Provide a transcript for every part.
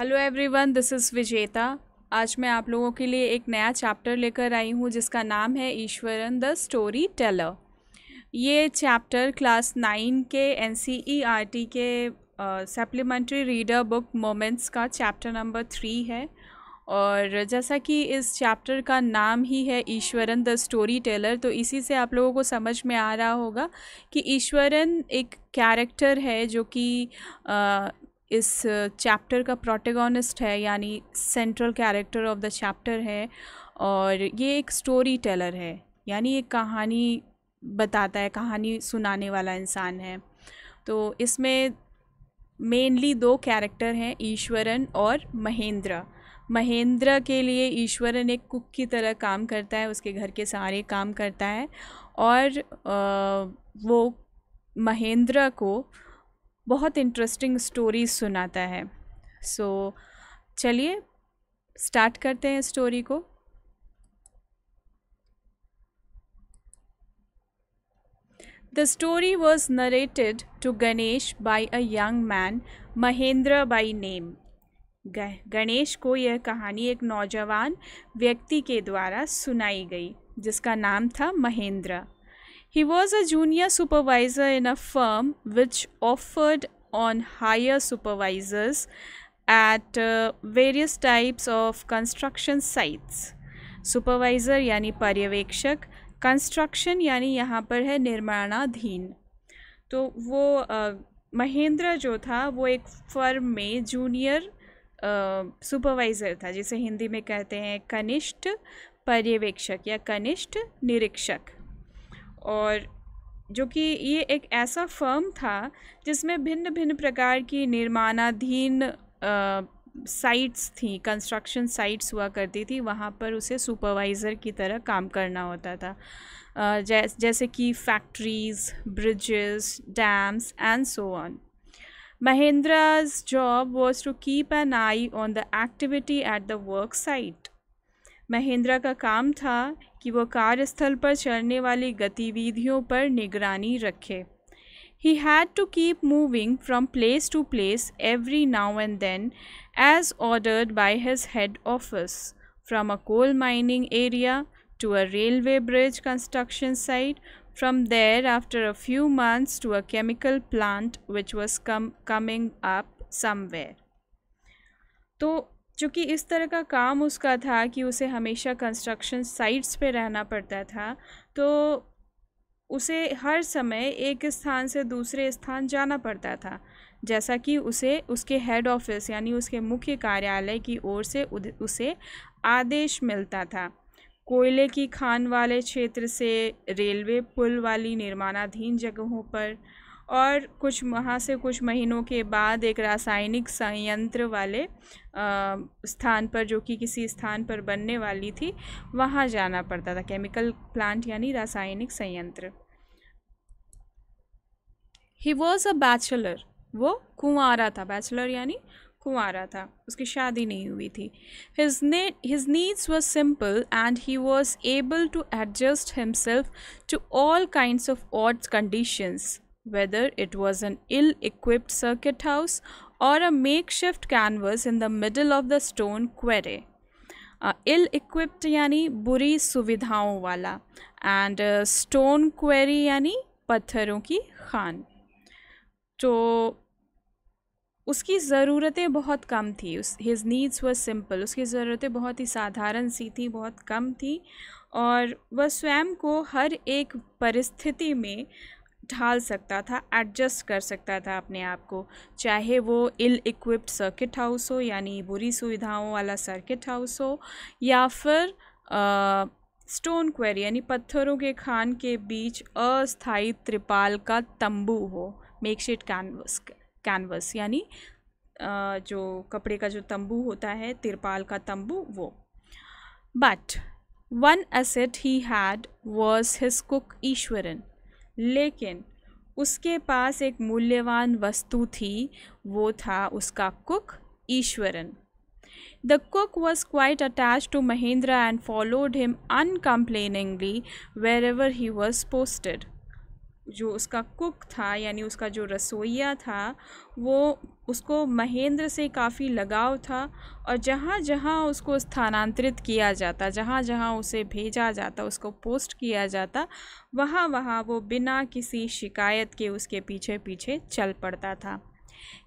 Hello everyone this is विजेता आज मैं आप लोगों के लिए एक नया चैप्टर लेकर आई हूँ जिसका नाम है ईश्वरन द स्टोरी टेलर ये चैप्टर क्लास नाइन के एन e के सप्लीमेंट्री रीडर बुक मोमेंट्स का चैप्टर नंबर थ्री है और जैसा कि इस चैप्टर का नाम ही है ईश्वरन द स्टोरी टेलर तो इसी से आप लोगों को समझ में आ रहा होगा कि ईश्वरन एक कैरेक्टर है जो कि इस चैप्टर का प्रोटेगोनिस्ट है यानी central character of the chapter है और ये एक स्टोरी टेलर है यानी एक कहानी बताता है कहानी सुनाने वाला इंसान है तो इसमें मेनली दो कैरेक्टर हैं ईश्वरन और महेंद्र महेंद्र के लिए ईश्वरन एक कुक की तरह काम करता है उसके घर के सारे काम करता है और वो महेंद्र को बहुत इंटरेस्टिंग स्टोरी सुनाता है सो so, चलिए स्टार्ट करते हैं स्टोरी को the story was narrated to Ganesh by a young man Mahendra by name Ganesh को यह कहानी एक नौजवान व्यक्ति के द्वारा सुनाई गई जिसका नाम था Mahendra He was a junior supervisor in a firm which offered on higher supervisors at uh, various types of construction sites. Supervisor यानी पर्यवेक्षक कंस्ट्रक्शन यानी यहाँ पर है निर्माणाधीन तो वो महेंद्र जो था वो एक फर्म में जूनियर सुपरवाइज़र था जिसे हिंदी में कहते हैं कनिष्ठ पर्यवेक्षक या कनिष्ठ निरीक्षक और जो कि ये एक ऐसा फर्म था जिसमें भिन्न भिन्न प्रकार की निर्माणाधीन साइट्स थी कंस्ट्रक्शन साइट्स हुआ करती थी वहाँ पर उसे सुपरवाइज़र की तरह काम करना होता था जैस, जैसे कि factories bridges dams and so on Mahendra's job was to keep an eye on the activity at the work site Mahendra का काम था कि वो कार्यस्थल पर चलने वाली गतिविधियों पर निगरानी रखे he had to keep moving from place to place every now and then as ordered by his head office from a coal mining area to a railway bridge construction site from there after a few months to a chemical plant which was come coming up somewhere तो चूँकि इस तरह का काम उसका था कि उसे हमेशा कंस्ट्रक्शन साइट्स पे रहना पड़ता था तो उसे हर समय एक स्थान से दूसरे स्थान जाना पड़ता था जैसा कि उसे उसके हेड ऑफिस यानी उसके मुख्य कार्यालय की ओर से उसे आदेश मिलता था कोयले की खान वाले क्षेत्र से रेलवे पुल वाली निर्माणाधीन जगहों पर और कुछ वहाँ से कुछ महीनों के बाद एक रासायनिक संयंत्र वाले स्थान पर जो कि किसी स्थान पर बनने वाली थी वहाँ जाना पड़ता था केमिकल प्लांट यानी रासायनिक संयंत्र ही वॉज अ बैचलर वो कुंवारा था बैचलर यानी कुंवारा था उसकी शादी नहीं हुई थी हिज ने his needs was simple and he was able to adjust himself to all kind of odd conditions whether it was an ill equipped circuit house or a makeshift canvas in the middle of the stone quarry. Ill equipped यानी बुरी सुविधाओं वाला and stone query यानी पत्थरों की खान तो उसकी ज़रूरतें बहुत कम थी उस हिज नीड्स व सिंपल उसकी ज़रूरतें बहुत ही साधारण सी थी बहुत कम थी और वह स्वयं को हर एक परिस्थिति में ढाल सकता था एडजस्ट कर सकता था अपने आप को चाहे वो इल इक्विप्ड सर्किट हाउस हो यानी बुरी सुविधाओं वाला सर्किट हाउस हो या फिर आ, स्टोन क्वेरी यानी पत्थरों के खान के बीच अस्थाई त्रिपाल का तंबू हो मेकशीट कैनवस कैनवस यानी जो कपड़े का जो तंबू होता है तिरपाल का तंबू वो but one asset he had was his cook Iswaran लेकिन उसके पास एक मूल्यवान वस्तु थी वो था उसका cook Iswaran the cook was quite attach to Mahendra and followed him uncomplainingly wherever he was posted जो उसका कुक था यानी उसका जो रसोइया था वो उसको महेंद्र से काफ़ी लगाव था और जहाँ जहाँ उसको स्थानांतरित किया जाता जहाँ जहाँ उसे भेजा जाता उसको पोस्ट किया जाता वहाँ वहाँ वो बिना किसी शिकायत के उसके पीछे पीछे चल पड़ता था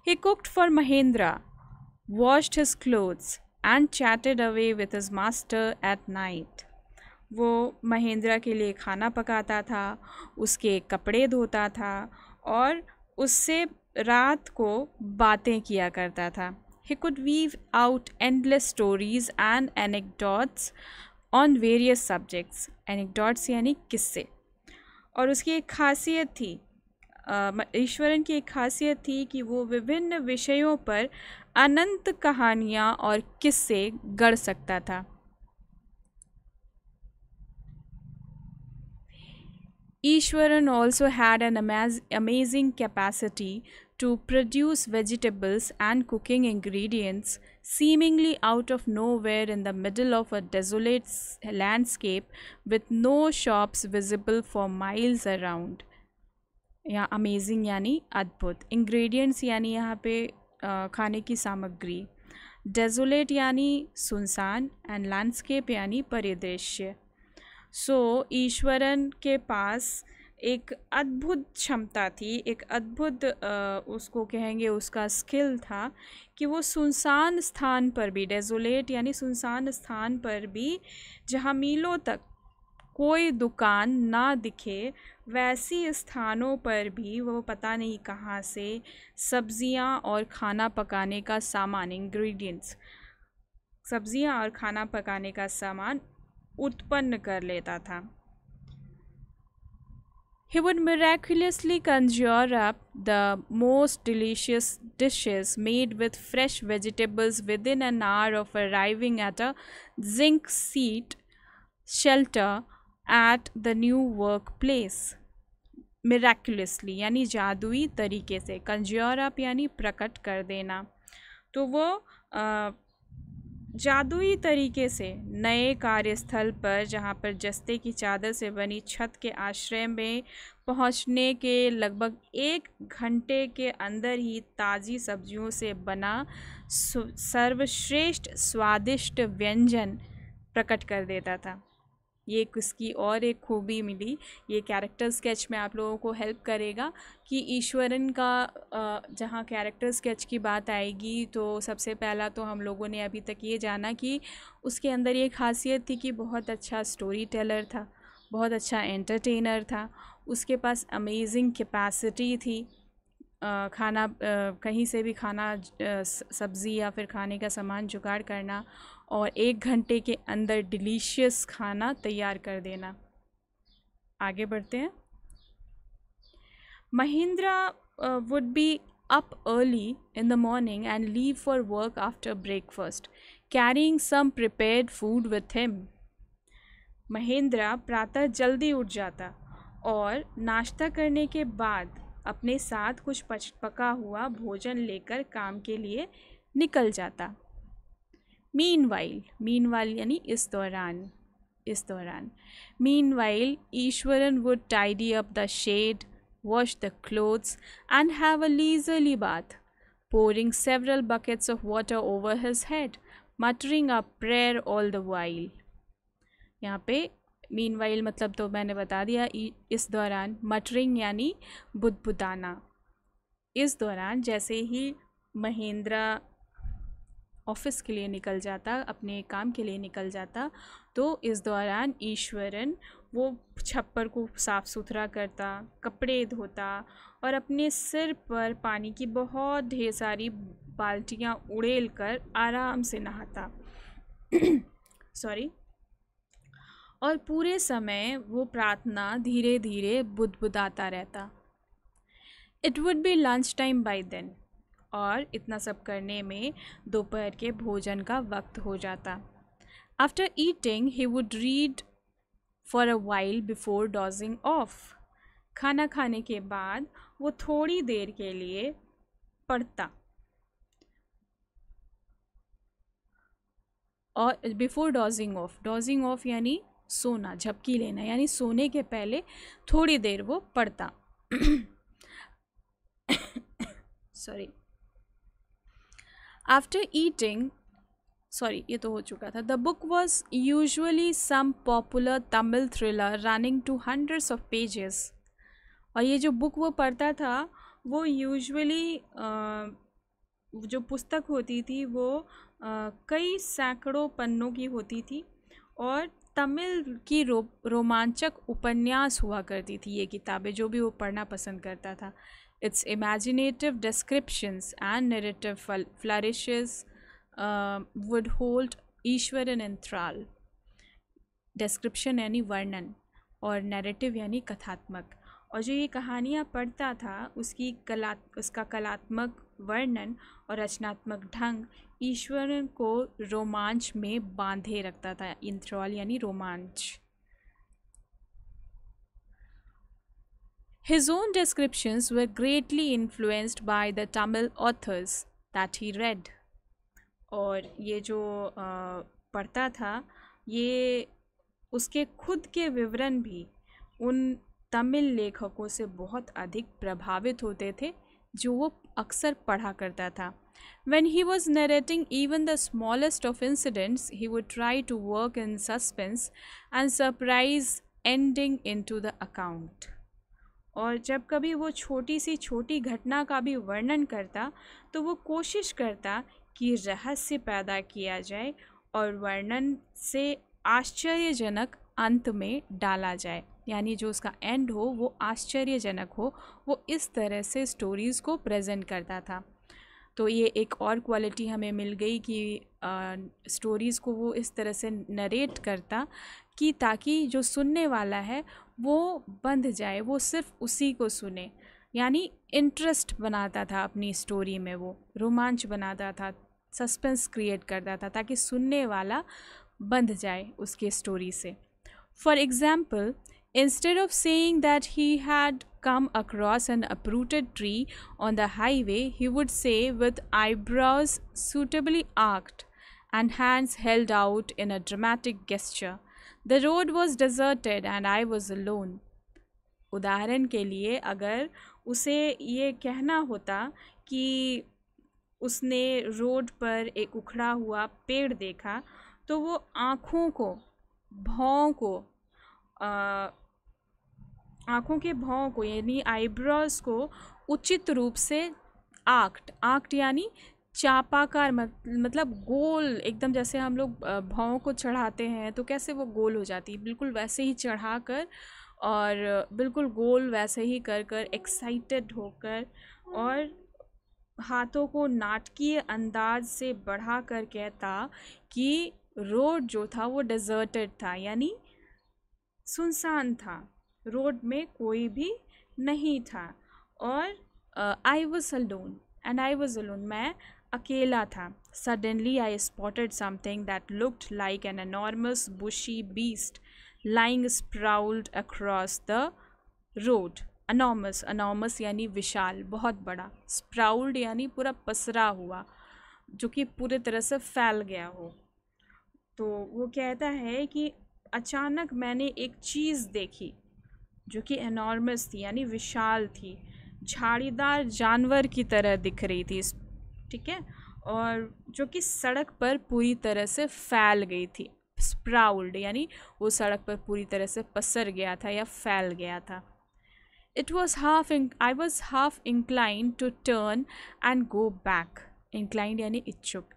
he cooked for Mahendra washed his clothes and chatted away with his master at night वो महेंद्रा के लिए खाना पकाता था उसके कपड़े धोता था और उससे रात को बातें किया करता था he could weave out endless stories and anecdotes on various subjects anecdotes यानी किस्से और उसकी एक खासियत थी ईश्वरन की एक खासियत थी कि वो विभिन्न विषयों पर अनंत कहानियाँ और किस्से गढ़ सकता था Iswaran also had an amazing capacity to produce vegetables and cooking ingredients seemingly out of nowhere in the middle of a desolate landscape with no shops visible for miles around या अमेजिंग यानी अद्भुत इंग्रेडिएंट्स यानी यहाँ पे खाने की सामग्री desolate यानी सुनसान एंड लैंडस्केप यानी परिदृश्य सो so, ईश्वरन के पास एक अद्भुत क्षमता थी एक अद्भुत उसको कहेंगे उसका स्किल था कि वो सुनसान स्थान पर भी डेजोलेट यानी सुनसान स्थान पर भी जहाँ मीलों तक कोई दुकान ना दिखे वैसी स्थानों पर भी वो पता नहीं कहाँ से सब्ज़ियाँ और खाना पकाने का सामान इंग्रेडिएंट्स सब्ज़ियाँ और खाना पकाने का सामान उत्पन्न कर लेता था He would miraculously conjure up the most delicious dishes made with fresh vegetables within an hour of arriving at a zinc seat shelter at the new workplace. miraculously यानी जादुई तरीके से conjure up यानी प्रकट कर देना तो वो uh, जादुई तरीके से नए कार्यस्थल पर जहाँ पर जस्ते की चादर से बनी छत के आश्रय में पहुँचने के लगभग एक घंटे के अंदर ही ताज़ी सब्जियों से बना सर्वश्रेष्ठ स्वादिष्ट व्यंजन प्रकट कर देता था ये एक उसकी और एक खूबी मिली ये कैरेक्टर स्केच में आप लोगों को हेल्प करेगा कि ईश्वरन का जहाँ कैरेक्टर स्केच की बात आएगी तो सबसे पहला तो हम लोगों ने अभी तक ये जाना कि उसके अंदर ये खासियत थी कि बहुत अच्छा स्टोरी टेलर था बहुत अच्छा एंटरटेनर था उसके पास अमेजिंग कैपेसिटी थी खाना कहीं से भी खाना सब्ज़ी या फिर खाने का सामान जुगाड़ करना और एक घंटे के अंदर डिलीशियस खाना तैयार कर देना आगे बढ़ते हैं Mahindra would be up early in the morning and leave for work after breakfast carrying some prepared food with him Mahendra प्रातः जल्दी उठ जाता और नाश्ता करने के बाद अपने साथ कुछ पच पका हुआ भोजन लेकर काम के लिए निकल जाता मीन वाइल मीन वाइल यानी इस दौरान इस दौरान meanwhile Ishwaran would tidy up the shed wash the clothes and have a leisurely bath pouring several buckets of water over his head muttering a prayer all the while यहाँ पे mean while मतलब तो मैंने बता दिया इस दौरान muttering यानी बुदबुदाना इस दौरान जैसे ही महेंद्रा ऑफिस के लिए निकल जाता अपने काम के लिए निकल जाता तो इस दौरान ईश्वरन वो छप्पर को साफ़ सुथरा करता कपड़े धोता और अपने सिर पर पानी की बहुत ढेर सारी बाल्टियाँ उड़ेल कर आराम से नहाता सॉरी और पूरे समय वो प्रार्थना धीरे धीरे बुदबुदाता रहता it would be lunch time by then और इतना सब करने में दोपहर के भोजन का वक्त हो जाता after eating he would read for a while before dozing off खाना खाने के बाद वो थोड़ी देर के लिए पढ़ता और before dozing off dozing off यानी सोना झपकी लेना यानी सोने के पहले थोड़ी देर वो पढ़ता सॉरी आफ्टर ईटिंग सॉरी ये तो हो चुका था the book was usually some popular Tamil thriller running to hundreds of pages और ये जो बुक वो पढ़ता था वो यूजअली जो पुस्तक होती थी वो कई सैकड़ों पन्नों की होती थी और तमिल की रो रोमांचक उपन्यास हुआ करती थी ये किताबें जो भी वो पढ़ना पसंद करता था Its imaginative descriptions and narrative flourishes uh, would hold Eswaran अंतराल डिस्क्रिप्शन यानी वर्णन और नैरेटिव यानी कथात्मक और जो ये कहानियाँ पढ़ता था उसकी कला उसका कलात्मक वर्णन और रचनात्मक ढंग ईश्वर को रोमांच में बांधे रखता था इंथ्रॉल यानी रोमांच His own descriptions were greatly influenced by the Tamil authors that he read. और ये जो पढ़ता था ये उसके खुद के विवरण भी उन तमिल लेखकों से बहुत अधिक प्रभावित होते थे जो वो अक्सर पढ़ा करता था When he was narrating even the smallest of incidents, he would try to work in suspense and surprise ending into the account. और जब कभी वो छोटी सी छोटी घटना का भी वर्णन करता तो वो कोशिश करता कि रहस्य पैदा किया जाए और वर्णन से आश्चर्यजनक अंत में डाला जाए यानी जो उसका एंड हो वो आश्चर्यजनक हो वो इस तरह से स्टोरीज़ को प्रेजेंट करता था तो ये एक और क्वालिटी हमें मिल गई कि स्टोरीज़ को वो इस तरह से नरेट करता कि ताकि जो सुनने वाला है वो बंध जाए वो सिर्फ उसी को सुने यानी इंटरेस्ट बनाता था अपनी स्टोरी में वो रोमांच बनाता था सस्पेंस क्रिएट करता था ताकि सुनने वाला बंध जाए उसके स्टोरी से for example Instead of saying that he had come across an uprooted tree on the highway, he would say, with eyebrows suitably arched and hands held out in a dramatic gesture, The road was deserted and I was alone. उदाहरण के लिए अगर उसे ये कहना होता कि उसने रोड पर एक उखड़ा हुआ पेड़ देखा तो वो आँखों को भौं को आ, आँखों के भावों को यानी आईब्रोज को उचित रूप से आक्ट आक्ट यानी चापाकार मतलब गोल एकदम जैसे हम लोग भावों को चढ़ाते हैं तो कैसे वो गोल हो जाती है बिल्कुल वैसे ही चढ़ा कर और बिल्कुल गोल वैसे ही कर कर एक्साइटेड होकर और हाथों को नाटकीय अंदाज से बढ़ा कर कहता कि रोड जो था वो डिज़र्टेड था यानी सुनसान था रोड में कोई भी नहीं था और I was alone and I was alone मैं अकेला था suddenly I spotted something that looked like an enormous bushy beast lying sprawled across the road enormous enormous यानी विशाल बहुत बड़ा स्प्राउल्ड यानी पूरा पसरा हुआ जो कि पूरे तरह से फैल गया हो तो वो कहता है कि अचानक मैंने एक चीज़ देखी जो कि एनॉर्मस थी यानी विशाल थी झाड़ीदार जानवर की तरह दिख रही थी ठीक है और जो कि सड़क पर पूरी तरह से फैल गई थी स्प्राउल्ड यानी वो सड़क पर पूरी तरह से पसर गया था या फैल गया था it was half I was half inclined to turn and go back inclined यानी इच्छुक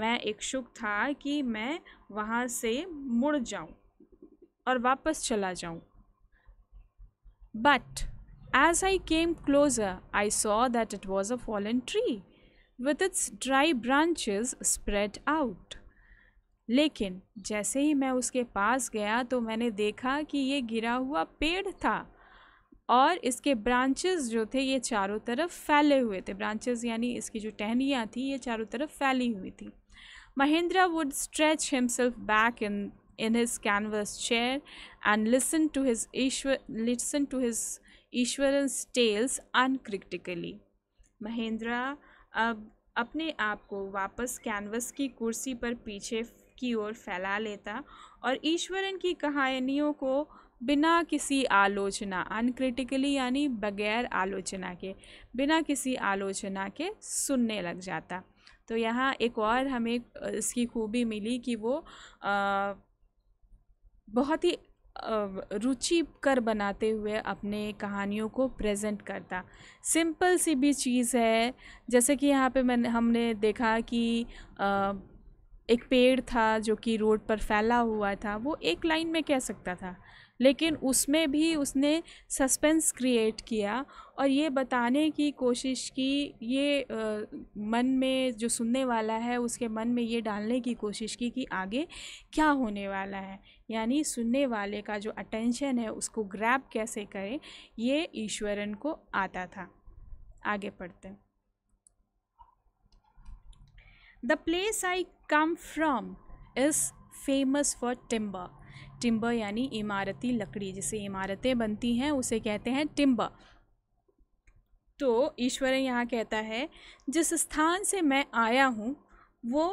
मैं इच्छुक था कि मैं वहाँ से मुड़ जाऊँ और वापस चला जाऊँ But as I came closer, I saw that it was a fallen tree with its dry branches spread out. लेकिन जैसे ही मैं उसके पास गया तो मैंने देखा कि ये गिरा हुआ पेड़ था और इसके ब्रांचेस जो थे ये चारों तरफ फैले हुए थे ब्रांचेस यानी इसकी जो टहनियाँ थी ये चारों तरफ फैली हुई थी Mahendra would stretch himself back in in his canvas chair and listen to his Ishwar, listen to his Ishwaran's tales uncritically Mahendra अब अपने आप को वापस कैनवस की कुर्सी पर पीछे की ओर फैला लेता और ईश्वरन की कहानियों को बिना किसी आलोचना अनक्रिटिकली यानी बगैर आलोचना के बिना किसी आलोचना के सुनने लग जाता तो यहाँ एक और हमें इसकी खूबी मिली कि वो आ, बहुत ही रुचि कर बनाते हुए अपने कहानियों को प्रेजेंट करता सिंपल सी भी चीज़ है जैसे कि यहाँ पे मैंने हमने देखा कि एक पेड़ था जो कि रोड पर फैला हुआ था वो एक लाइन में कह सकता था लेकिन उसमें भी उसने सस्पेंस क्रिएट किया और ये बताने की कोशिश की ये आ, मन में जो सुनने वाला है उसके मन में ये डालने की कोशिश की कि आगे क्या होने वाला है यानी सुनने वाले का जो अटेंशन है उसको ग्रैब कैसे करें ये ईश्वरन को आता था आगे पढ़ते हैं the place I come from is famous for timber timber यानी इमारती लकड़ी जिसे इमारतें बनती हैं उसे कहते हैं टिम्बर तो ईश्वर यहाँ कहता है जिस स्थान से मैं आया हूँ वो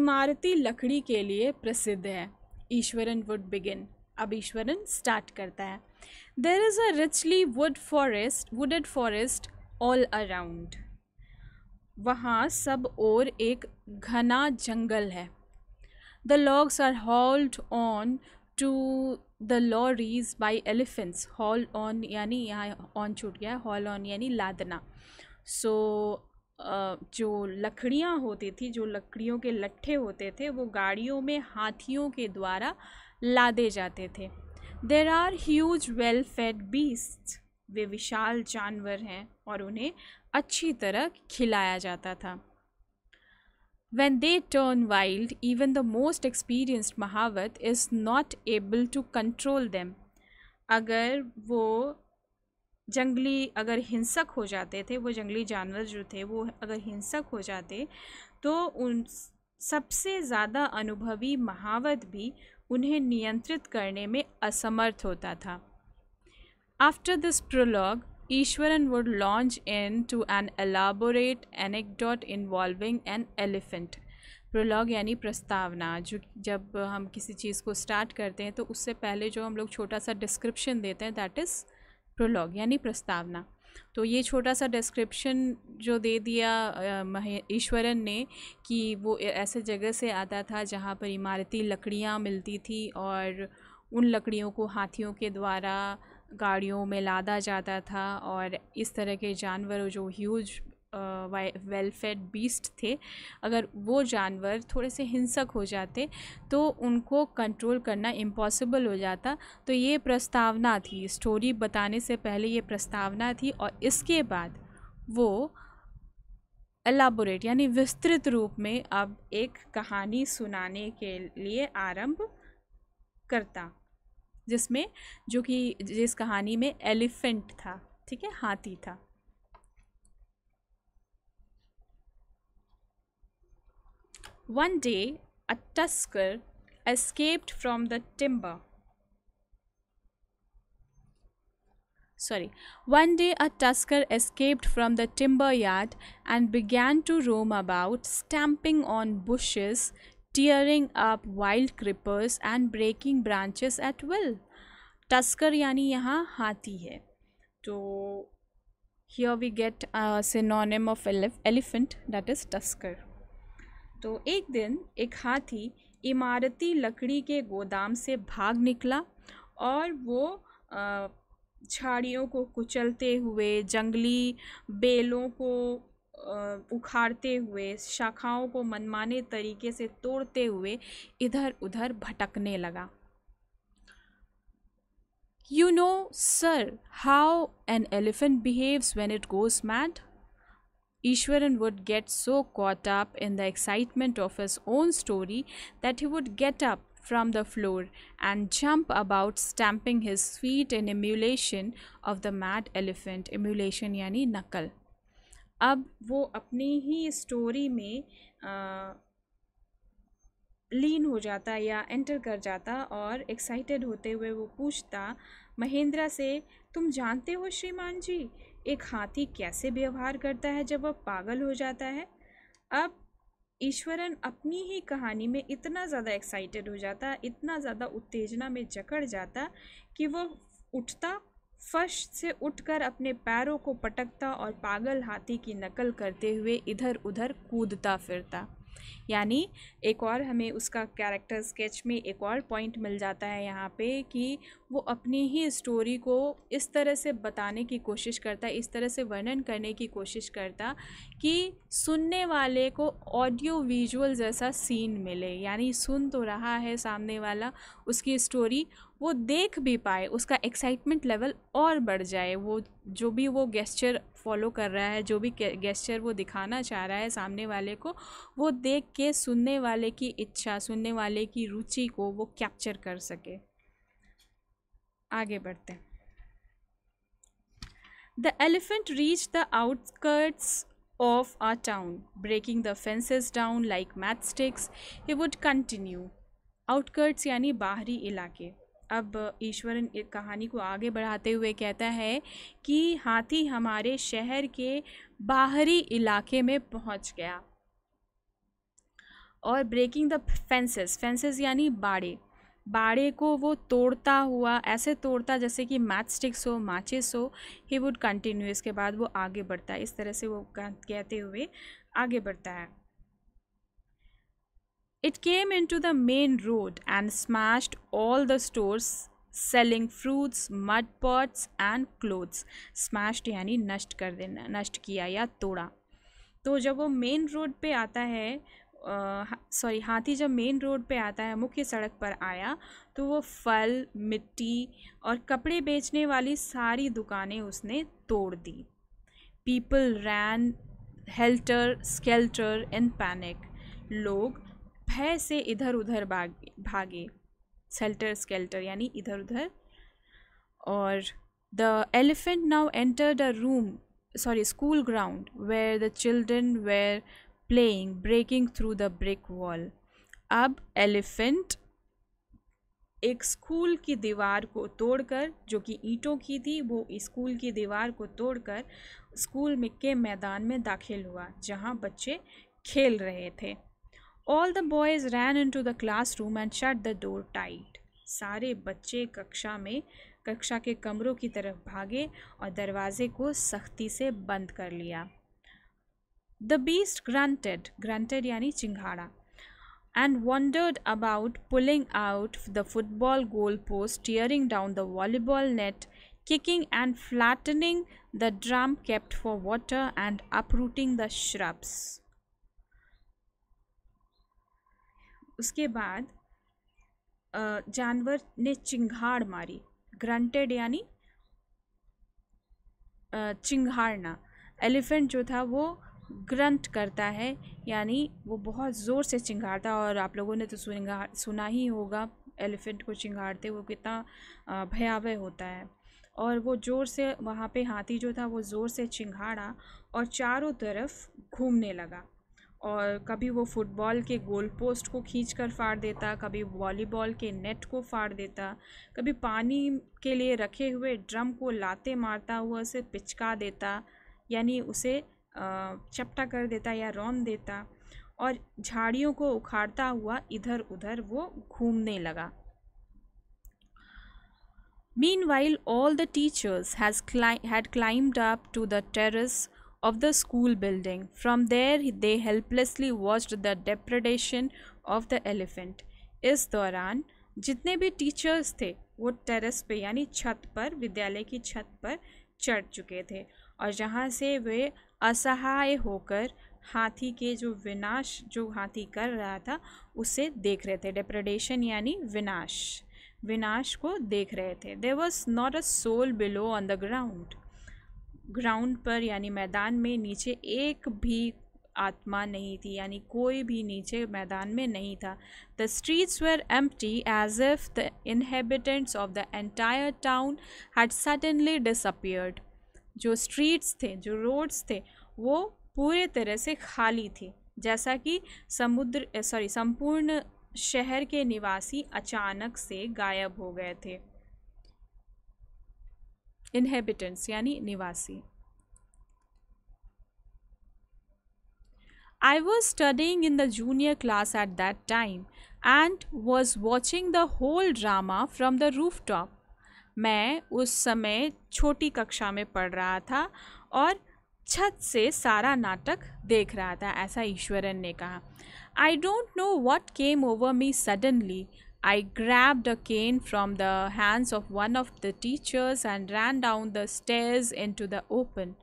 इमारती लकड़ी के लिए प्रसिद्ध है ईश्वरन वुड बिगिन अब ईश्वरन स्टार्ट करता है there is a richly wood forest wooded forest all around वहाँ सब और एक घना जंगल है the logs are hauled on to the lorries by elephants haul on यानी यहाँ ऑन छूट गया हॉल ऑन यानी लादना सो जो लकड़ियाँ होती थी जो लकड़ियों के लट्ठे होते थे वो गाड़ियों में हाथियों के द्वारा लादे जाते थे there are huge well fed beast वे विशाल जानवर हैं और उन्हें अच्छी तरह खिलाया जाता था when they turn wild even the most experienced mahavat is not able to control them अगर वो जंगली अगर हिंसक हो जाते थे वो जंगली जानवर जो थे वो अगर हिंसक हो जाते तो उन सबसे ज़्यादा अनुभवी महावत भी उन्हें नियंत्रित करने में असमर्थ होता था after this prologue Ishwaran would launch into an elaborate anecdote involving an elephant prologue यानी प्रस्तावना जो जब हम किसी चीज़ को स्टार्ट करते हैं तो उससे पहले जो हम लोग छोटा सा डिस्क्रिप्शन देते हैं दैट इज़ प्रोलॉग यानी प्रस्तावना तो ये छोटा सा डिस्क्रिप्शन जो दे दिया ईश्वरन ने कि वो ऐसे जगह से आता था जहाँ पर इमारती लकड़ियाँ मिलती थी और उन लकड़ियों को हाथियों के द्वारा गाड़ियों में लादा जाता था और इस तरह के जानवर जो ह्यूज वेल बीस्ट थे अगर वो जानवर थोड़े से हिंसक हो जाते तो उनको कंट्रोल करना इम्पॉसिबल हो जाता तो ये प्रस्तावना थी स्टोरी बताने से पहले ये प्रस्तावना थी और इसके बाद वो एलाबोरेट यानी विस्तृत रूप में अब एक कहानी सुनाने के लिए आरंभ करता जिसमें जो कि जिस कहानी में एलिफेंट था ठीक है हाथी था One day, a tusker escaped from the timber. Sorry, one day a tusker escaped from the timber yard and began to roam about, stamping on bushes, tearing up wild creepers, and breaking branches at will. Tusker यानी यहाँ हाथी है So here we get a synonym of elephant that is tusker तो एक दिन एक हाथी इमारती लकड़ी के गोदाम से भाग निकला और वो झाड़ियों को कुचलते हुए जंगली बेलों को उखाड़ते हुए शाखाओं को मनमाने तरीके से तोड़ते हुए इधर उधर भटकने लगा you know sir how an elephant behaves when it goes mad Ishwaran would get so caught up in the excitement of his own story that he would get up from the floor and jump about stamping his feet in emulation of the mad elephant emulation yani nakal ab wo apni hi story mein आ, लीन हो जाता या enter कर जाता और excited होते हुए वो पूछता महेंद्रा से तुम जानते हो श्रीमान जी एक हाथी कैसे व्यवहार करता है जब वह पागल हो जाता है अब ईश्वरन अपनी ही कहानी में इतना ज़्यादा एक्साइटेड हो जाता इतना ज़्यादा उत्तेजना में जकड़ जाता कि वह उठता फर्श से उठकर अपने पैरों को पटकता और पागल हाथी की नकल करते हुए इधर उधर कूदता फिरता यानी एक और हमें उसका कैरेक्टर स्केच में एक और पॉइंट मिल जाता है यहाँ पे कि वो अपनी ही स्टोरी को इस तरह से बताने की कोशिश करता है इस तरह से वर्णन करने की कोशिश करता कि सुनने वाले को ऑडियो विजुअल जैसा सीन मिले यानी सुन तो रहा है सामने वाला उसकी स्टोरी वो देख भी पाए उसका एक्साइटमेंट लेवल और बढ़ जाए वो जो भी वो गेस्चर फॉलो कर रहा है जो भी गेस्चर वो दिखाना चाह रहा है सामने वाले को वो देख के सुनने वाले की इच्छा सुनने वाले की रुचि को वो कैप्चर कर सके आगे बढ़ते हैं elephant reach the outskirts of a town breaking the fences down like matchsticks he would continue outskirts यानी बाहरी इलाके अब ईश्वरन कहानी को आगे बढ़ाते हुए कहता है कि हाथी हमारे शहर के बाहरी इलाके में पहुंच गया और ब्रेकिंग द फेंसेस फेंसेस यानी बाड़े बाड़े को वो तोड़ता हुआ ऐसे तोड़ता जैसे कि मैच स्टिक्स हो माचिस हो ही वुड कंटिन्यू इसके बाद वो आगे बढ़ता है इस तरह से वो कहते हुए आगे बढ़ता है It came into the main road and smashed all the stores selling fruits mud pots and clothes smashed यानी नष्ट कर देना नष्ट किया या तोड़ा तो जब वो मेन रोड पे आता है सॉरी हाथी जब मेन रोड पे आता है मुख्य सड़क पर आया तो वो फल मिट्टी और कपड़े बेचने वाली सारी दुकानें उसने तोड़ दी people ran helter skelter in panic लोग भय से इधर उधर भागे भागे सेल्टर स्केल्टर यानी इधर उधर और the elephant now enter the room sorry school ground where the children were playing breaking through the brick wall अब एलिफेंट एक स्कूल की दीवार को तोड़कर जो कि ईंटों की थी वो स्कूल की दीवार को तोड़कर स्कूल में के मैदान में दाखिल हुआ जहाँ बच्चे खेल रहे थे all the boys ran into the classroom and shut the door tight सारे बच्चे कक्षा में कक्षा के कमरों की तरफ भागे और दरवाजे को सख्ती से बंद कर लिया द बीस्ट ग्रांटेड ग्रांटेड यानी चिंघाड़ा and wandered about pulling out the football goal post tearing down the volleyball net kicking and flattening the drum kept for water and uprooting the shrubs उसके बाद जानवर ने चिंघाड़ मारी ग्रंटेड यानी चिंघाड़ना elephant जो था वो ग्रंट करता है यानी वो बहुत ज़ोर से है और आप लोगों ने तो सुना सुना ही होगा एलिफेंट को चिंगाड़ते वो कितना भयावह होता है और वो ज़ोर से वहाँ पे हाथी जो था वो ज़ोर से चिंगाड़ा और चारों तरफ घूमने लगा और कभी वो फुटबॉल के गोल पोस्ट को खींच कर फाड़ देता कभी वॉलीबॉल के नेट को फाड़ देता कभी पानी के लिए रखे हुए ड्रम को लाते मारता हुआ उसे पिचका देता यानी उसे चपटा कर देता या रौन देता और झाड़ियों को उखाड़ता हुआ इधर उधर वो घूमने लगा Meanwhile, all the teachers has cli had climbed up to the terrace of the school building. From there, they helplessly watched the depredation of the elephant. इस दौरान जितने भी टीचर्स थे वो टेरेस पे यानी छत पर विद्यालय की छत पर चढ़ चुके थे और जहाँ से वे असहाय होकर हाथी के जो विनाश जो हाथी कर रहा था उसे देख रहे थे डेप्रेडेशन यानी विनाश विनाश को देख रहे थे there was not a soul below on the ground ground पर यानी मैदान में नीचे एक भी आत्मा नहीं थी यानी कोई भी नीचे मैदान में नहीं था the streets were empty as if the inhabitants of the entire town had suddenly disappeared जो स्ट्रीट्स थे जो रोड्स थे वो पूरे तरह से खाली थी जैसा कि समुद्र सॉरी संपूर्ण शहर के निवासी अचानक से गायब हो गए थे इनहेबिटेंट्स यानी निवासी I was studying in the junior class at that time and was watching the whole drama from the rooftop मैं उस समय छोटी कक्षा में पढ़ रहा था और छत से सारा नाटक देख रहा था ऐसा ईश्वरन ने कहा I don't know what came over me suddenly I grabbed a cane from the hands of one of the teachers and ran down the stairs into the open.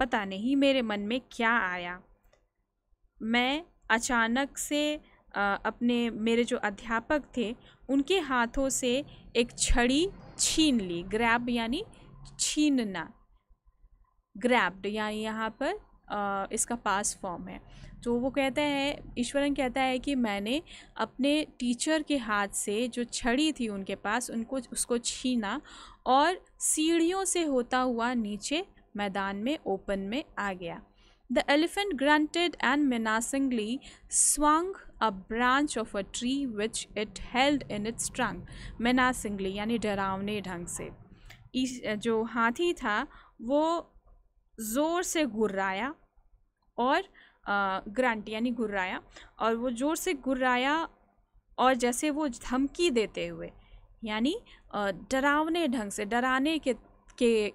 पता नहीं मेरे मन में क्या आया मैं अचानक से अपने मेरे जो अध्यापक थे उनके हाथों से एक छड़ी छीन ली ग्रैब यानी छीनना ग्रैब्ड यानी यहाँ पर इसका पास फॉर्म है तो वो कहता है ईश्वरन कहता है कि मैंने अपने टीचर के हाथ से जो छड़ी थी उनके पास उनको उसको छीना और सीढ़ियों से होता हुआ नीचे मैदान में ओपन में आ गया the elephant grunted and menacingly swung a branch of a tree which it held in its trunk menacingly यानी डरावने ढंग से जो हाथी था वो ज़ोर से घुर्राया और ग्रांटी यानी गुर्राया और वो ज़ोर से गुर्राया और जैसे वो धमकी देते हुए यानी डरावने ढंग से डराने के के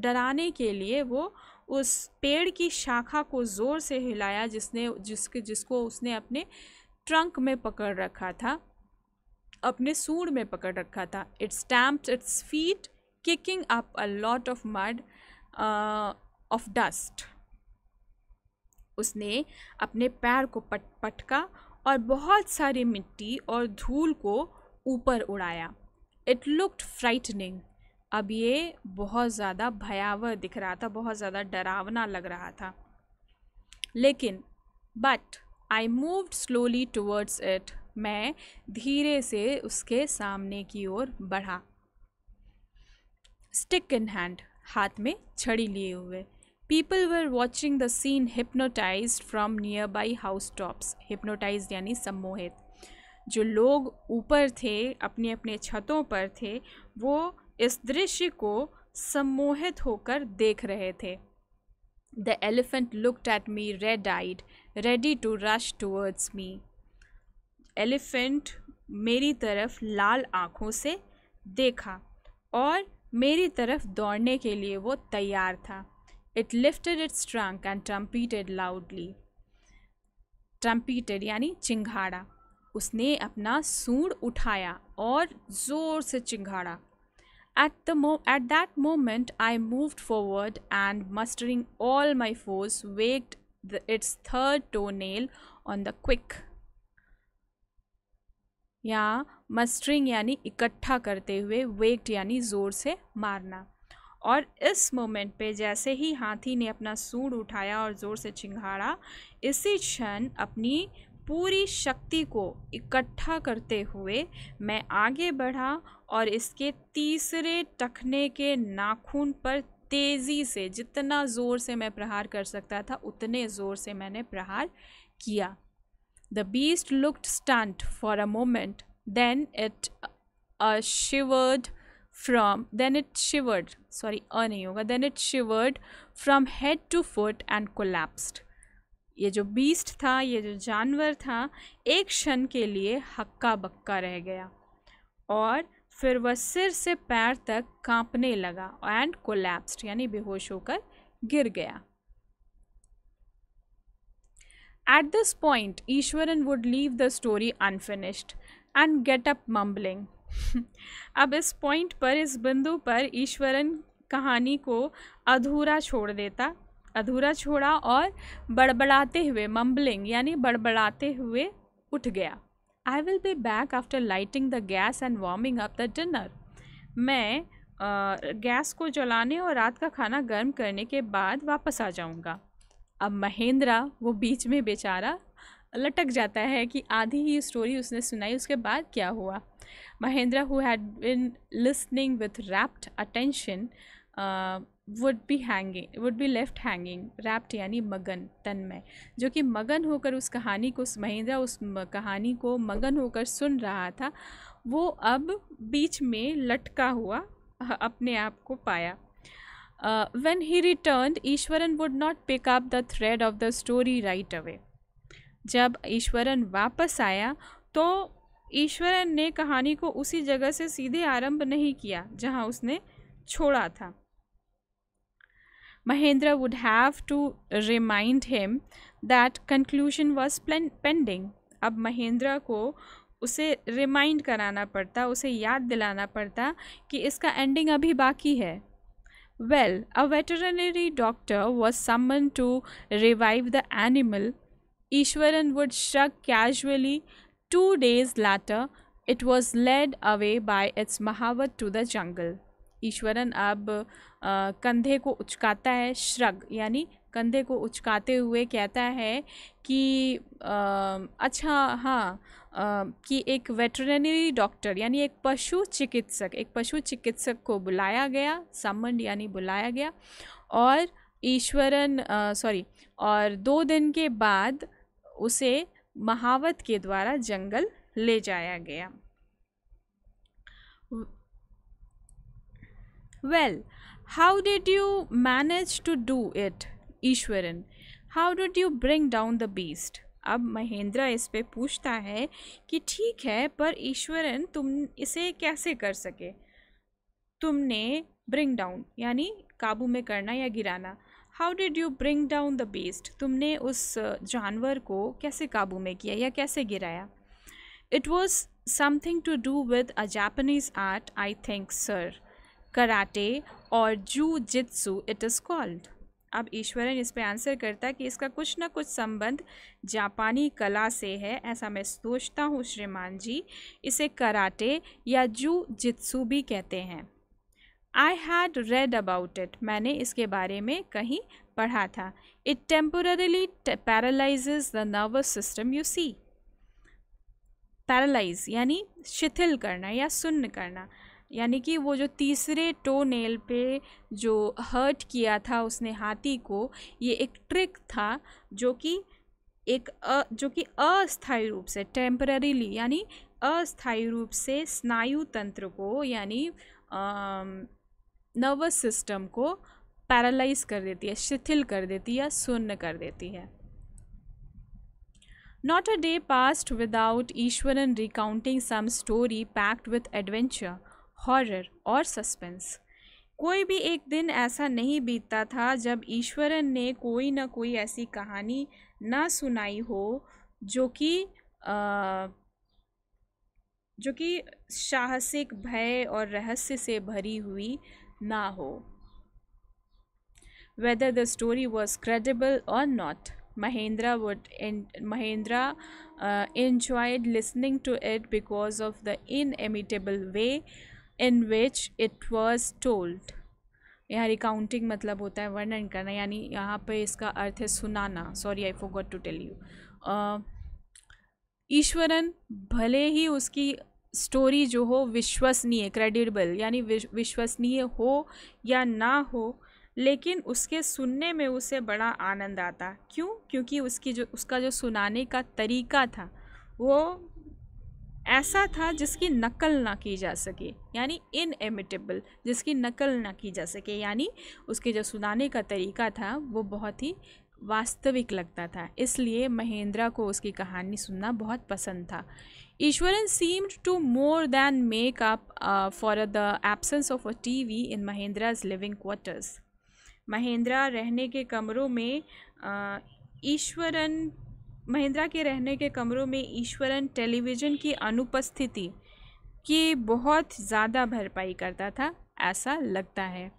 डराने के लिए वो उस पेड़ की शाखा को ज़ोर से हिलाया जिसने जिसके जिसको उसने अपने ट्रंक में पकड़ रखा था अपने सूंड में पकड़ रखा था it stamped its feet kicking up a lot of mud of dust उसने अपने पैर को पट पटका और बहुत सारी मिट्टी और धूल को ऊपर उड़ाया इट लुक्ड फ्राइटनिंग अब ये बहुत ज़्यादा भयावह दिख रहा था बहुत ज़्यादा डरावना लग रहा था लेकिन but I moved slowly towards it मैं धीरे से उसके सामने की ओर बढ़ा स्टिक इन हैंड हाथ में छड़ी लिए हुए people watching the scene hypnotize from nearby house tops hypnotize यानी सम्मोहित जो लोग ऊपर थे अपने अपने छतों पर थे वो इस दृश्य को सम्मोहित होकर देख रहे थे the elephant looked at me red eyed ready to rush towards me elephant मेरी तरफ लाल आँखों से देखा और मेरी तरफ दौड़ने के लिए वो तैयार था it lifted its trunk and trumpeted loudly trumpeted यानी चिंगाड़ा उसने अपना सूंड उठाया और ज़ोर से चिंगाड़ा at the mo at that moment I moved forward and mustering all my force whacked the its third toenail on the quick या मस्टरिंग यानी इकट्ठा करते हुए वेक्ड यानी ज़ोर से मारना और इस मोमेंट पे जैसे ही हाथी ने अपना सूंड उठाया और ज़ोर से चिंघाड़ा इसी क्षण अपनी पूरी शक्ति को इकट्ठा करते हुए मैं आगे बढ़ा और इसके तीसरे टखने के नाखून पर तेज़ी से जितना ज़ोर से मैं प्रहार कर सकता था उतने ज़ोर से मैंने प्रहार किया the beast looked stunned for a moment then it a shivered from then it shivered sorry a नहीं होगा then it shivered from head to foot and collapsed ये जो बीस्ट था ये जो जानवर था एक क्षण के लिए हक्का बक्का रह गया और फिर वह सिर से पैर तक कांपने लगा एंड कोलैप्स्ड यानी बेहोश होकर गिर गया at this point Ishwaran would leave the story unfinished and get up mumbling अब इस पॉइंट पर इस बिंदु पर ईश्वरन कहानी को अधूरा छोड़ देता अधूरा छोड़ा और बड़बड़ाते हुए मम्बलिंग यानी बड़बड़ाते हुए उठ गया I will be back after lighting the gas and warming up the dinner मैं गैस को जलाने और रात का खाना गर्म करने के बाद वापस आ जाऊँगा अब महेंद्रा वो बीच में बेचारा लटक जाता है कि आधी ही स्टोरी उसने सुनाई उसके बाद क्या हुआ Mahendra, who had been listening with rapt attention, uh, would be hanging would be left hanging rapt यानी मगन तन में जो कि मगन होकर उस कहानी को उस महेंद्रा उस कहानी को मगन होकर सुन रहा था वो अब बीच में लटका हुआ अपने आप को पाया when he return Ishwaran would not pick up the thread of the story right away जब ईश्वरन वापस आया तो ईश्वर ने कहानी को उसी जगह से सीधे आरंभ नहीं किया जहां उसने छोड़ा था Mahendra would have to remind him that conclusion was pending अब महेंद्रा को उसे रिमाइंड कराना पड़ता उसे याद दिलाना पड़ता कि इसका एंडिंग अभी बाकी है well a veterinary doctor was summon to revive the animal Ishwaran would shrug casually Two days later, it was led away by its महावत to the jungle. ईश्वरन अब आ, कंधे को उचकाता है श्रग यानी कंधे को उचकाते हुए कहता है कि आ, अच्छा हाँ कि एक वेटरनरी डॉक्टर यानी एक पशु चिकित्सक एक पशु चिकित्सक को बुलाया गया सम्मंड यानी बुलाया गया और ईश्वरन सॉरी और दो दिन के बाद उसे महावत के द्वारा जंगल ले जाया गया well how did you manage to do it Ishwaran how did you bring down the beast अब महेंद्रा इस पे पूछता है कि ठीक है पर ईश्वरन तुम इसे कैसे कर सके तुमने ब्रिंग डाउन यानी काबू में करना या गिराना how did you bring down the beast तुमने उस जानवर को कैसे काबू में किया या कैसे गिराया it was something to do with a Japanese art I think sir karate और जू जित्सु इट इज़ कॉल्ड अब ईश्वरन इस पर आंसर करता है कि इसका कुछ ना कुछ संबंध जापानी कला से है ऐसा मैं सोचता हूँ श्रीमान जी इसे कराटे या जू जित्सु भी कहते हैं I had read about it मैंने इसके बारे में कहीं पढ़ा था it temporarily paralyze the nervous system you see paralyze यानी शिथिल करना या सुन्न करना यानी कि वो जो तीसरे टो नेल पे जो हर्ट किया था उसने हाथी को ये एक ट्रिक था जो कि एक अ, जो कि अस्थायी रूप से टेम्पररीली यानी अस्थायी रूप से स्नायु तंत्र को यानी नर्वस सिस्टम को पैरालाइज कर देती है शिथिल कर देती है शून्य कर देती है not a day passed without Ishwaran recounting some story packed with adventure horror और सस्पेंस कोई भी एक दिन ऐसा नहीं बीतता था जब ईश्वरन ने कोई ना कोई ऐसी कहानी ना सुनाई हो जो कि जो कि साहसिक भय और रहस्य से भरी हुई ना हो whether the story was credible और not Mahendra would Mahendra enjoyed listening to it because of the inimitable way in which it was told यहाँ रिकाउंटिंग मतलब होता है वर्णन करना यानी यहाँ पर इसका अर्थ है सुनाना sorry I forgot to tell you Ishwaran भले ही उसकी स्टोरी जो हो विश्वसनीय क्रेडिबल यानी विश्वसनीय हो या ना हो लेकिन उसके सुनने में उसे बड़ा आनंद आता क्यों क्योंकि उसकी जो उसका जो सुनाने का तरीका था वो ऐसा था जिसकी नकल ना की जा सके यानी इनएमिटेबल जिसकी नकल ना की जा सके यानी उसके जो सुनाने का तरीका था वो बहुत ही वास्तविक लगता था इसलिए महेंद्रा को उसकी कहानी सुनना बहुत पसंद था Ishwaran seemed to more than make up uh, for the absence of a TV in Mahendra's living quarters. Mahindra रहने के कमरों में ईश्वरन महेंद्रा के रहने के कमरों में ईश्वरन टेलीविज़न की अनुपस्थिति की बहुत ज़्यादा भरपाई करता था ऐसा लगता है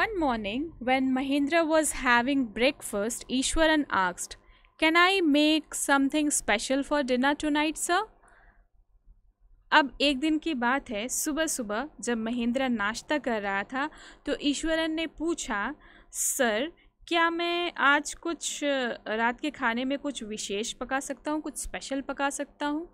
One morning, when Mahindra was having breakfast, Ishwaran asked, can I make something special for dinner tonight sir अब एक दिन की बात है सुबह सुबह जब महेंद्र नाश्ता कर रहा था तो ईश्वरन ने पूछा सर क्या मैं आज कुछ रात के खाने में कुछ विशेष पका सकता हूँ कुछ स्पेशल पका सकता हूँ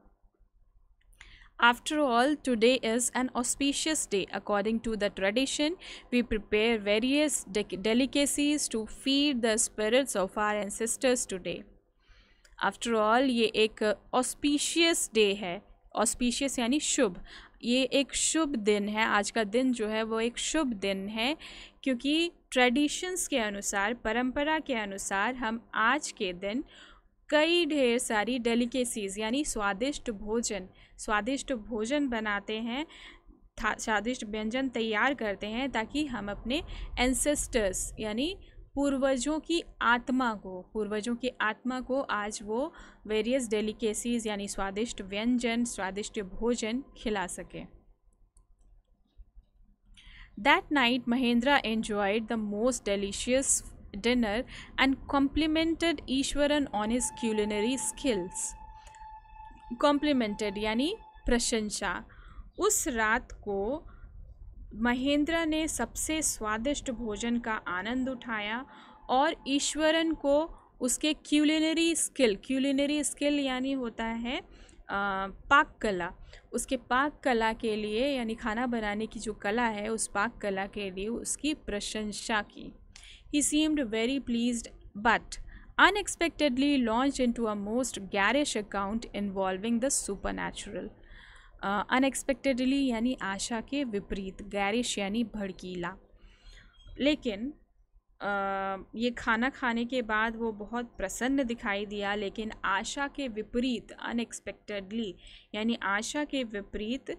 after all today is an auspicious day according to the tradition we prepare various delicacies to feed the spirits of our ancestors today after all ये एक ऑस्पिशियस डे है ऑस्पिशियस यानी शुभ ये एक शुभ दिन है आज का दिन जो है वो एक शुभ दिन है क्योंकि ट्रेडिशंस के अनुसार परंपरा के अनुसार हम आज के दिन कई ढेर सारी डेलिकेसीज यानी स्वादिष्ट भोजन स्वादिष्ट भोजन बनाते हैं स्वादिष्ट व्यंजन तैयार करते हैं ताकि हम अपने एंसेस्टर्स यानी पूर्वजों की आत्मा को पूर्वजों की आत्मा को आज वो वेरियस डेलिकेसीज यानी स्वादिष्ट व्यंजन स्वादिष्ट भोजन खिला सके that night Mahendra enjoyed the most delicious dinner and complimented Ishwaran on his culinary skills complimented यानी प्रशंसा उस रात को महेंद्र ने सबसे स्वादिष्ट भोजन का आनंद उठाया और ईश्वरन को उसके क्यूलिनरी स्किल क्यूलिनरी स्किल यानी होता है पाक कला उसके पाक कला के लिए यानी खाना बनाने की जो कला है उस पाक कला के लिए उसकी प्रशंसा की he seemed very pleased but unexpectedly launch into a most garish account involving the supernatural unexpectedly यानी आशा के विपरीत गैरिश यानी भड़कीला लेकिन आ, ये खाना खाने के बाद वो बहुत प्रसन्न दिखाई दिया लेकिन आशा के विपरीत अनएक्सपेक्टेडली यानी आशा के विपरीत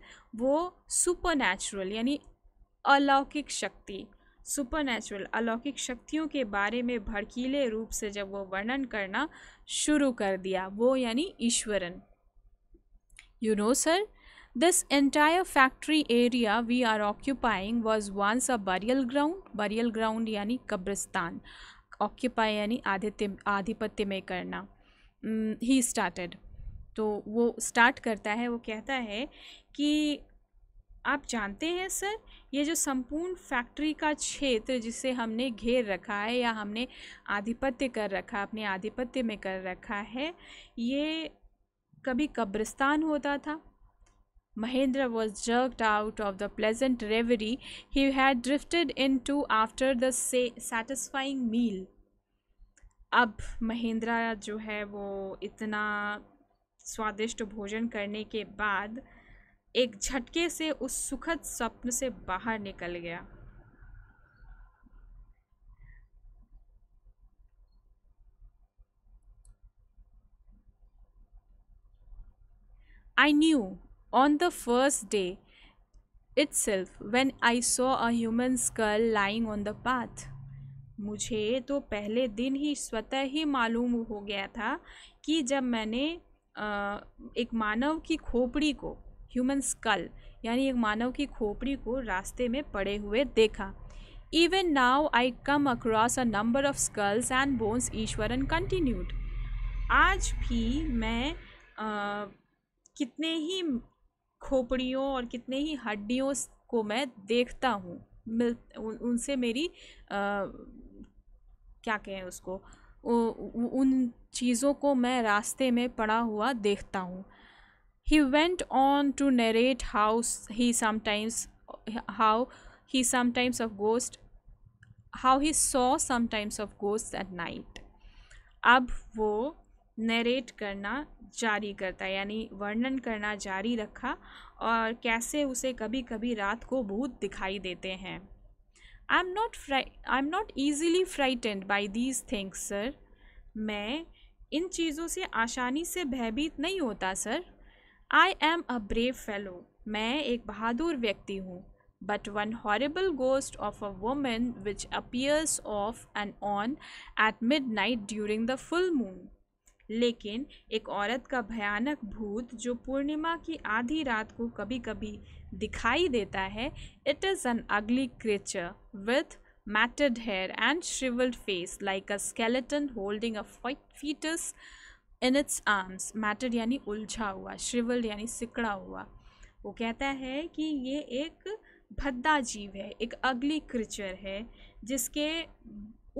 वो सुपर नेचुरल यानी अलौकिक शक्ति सुपर नेचुरल अलौकिक शक्तियों के बारे में भड़कीले रूप से जब वो वर्णन करना शुरू कर दिया वो यानी Ishwaran you know sir This entire factory area we are occupying was once a burial ground, burial ground यानी कब्रिस्तान ऑक्यूपाई यानी आधित्य आधिपत्य में करना ही started तो वो स्टार्ट करता है वो कहता है कि आप जानते हैं सर ये जो संपूर्ण फैक्ट्री का क्षेत्र जिसे हमने घेर रखा है या हमने आधिपत्य कर रखा अपने आधिपत्य में कर रखा है ये कभी कब्रिस्तान होता था Mahendra was jerked out of the pleasant reverie he had drifted into after the satisfying meal. अब महेंद्रा जो है वो इतना स्वादिष्ट भोजन करने के बाद एक झटके से उस सुखद स्वप्न से बाहर निकल गया I knew On the first day itself, when I saw a human skull lying on the path, मुझे तो पहले दिन ही स्वतः ही मालूम हो गया था कि जब मैंने एक मानव की खोपड़ी को ह्यूमन स्कल यानी एक मानव की खोपड़ी को रास्ते में पड़े हुए देखा even now I come across a number of skulls and bones Ishwaran continued आज भी मैं आ, कितने ही खोपड़ियों और कितने ही हड्डियों को मैं देखता हूँ मिल उन, उनसे मेरी आ, क्या कहें उसको उ, उन चीज़ों को मैं रास्ते में पड़ा हुआ देखता हूँ he went on to narrate how's he sometimes how he sometimes of ghost how he saw sometimes of ghost at night अब वो नरेट करना जारी करता यानी वर्णन करना जारी रखा और कैसे उसे कभी कभी रात को भूत दिखाई देते हैं I am not fry I am not easily frightened by these things sir मैं इन चीज़ों से आसानी से भयभीत नहीं होता sir I am a brave fellow मैं एक बहादुर व्यक्ति हूँ but one horrible ghost of a women which appears off and on at midnight during the full moon लेकिन एक औरत का भयानक भूत जो पूर्णिमा की आधी रात को कभी कभी दिखाई देता है it is an ugly creature with matted hair and shrivelled face like a skeleton holding a foetus in its arms matted यानी उलझा हुआ श्रिवल्ड यानी सिकड़ा हुआ वो कहता है कि ये एक भद्दा जीव है एक अगली क्रिचर है जिसके